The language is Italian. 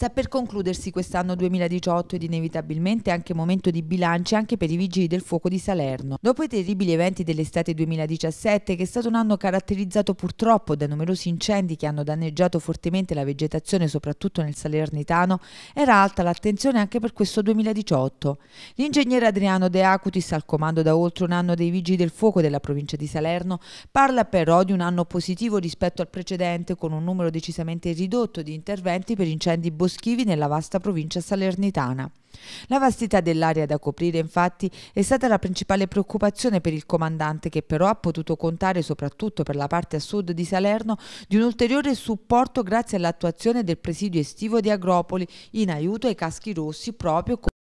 Sta per concludersi quest'anno 2018 ed inevitabilmente anche momento di bilancio anche per i vigili del fuoco di Salerno. Dopo i terribili eventi dell'estate 2017, che è stato un anno caratterizzato purtroppo da numerosi incendi che hanno danneggiato fortemente la vegetazione soprattutto nel Salernitano, era alta l'attenzione anche per questo 2018. L'ingegnere Adriano De Acutis, al comando da oltre un anno dei vigili del fuoco della provincia di Salerno, parla però di un anno positivo rispetto al precedente con un numero decisamente ridotto di interventi per incendi boschivi boschivi nella vasta provincia salernitana. La vastità dell'area da coprire infatti è stata la principale preoccupazione per il comandante che però ha potuto contare soprattutto per la parte a sud di Salerno di un ulteriore supporto grazie all'attuazione del presidio estivo di Agropoli in aiuto ai caschi rossi proprio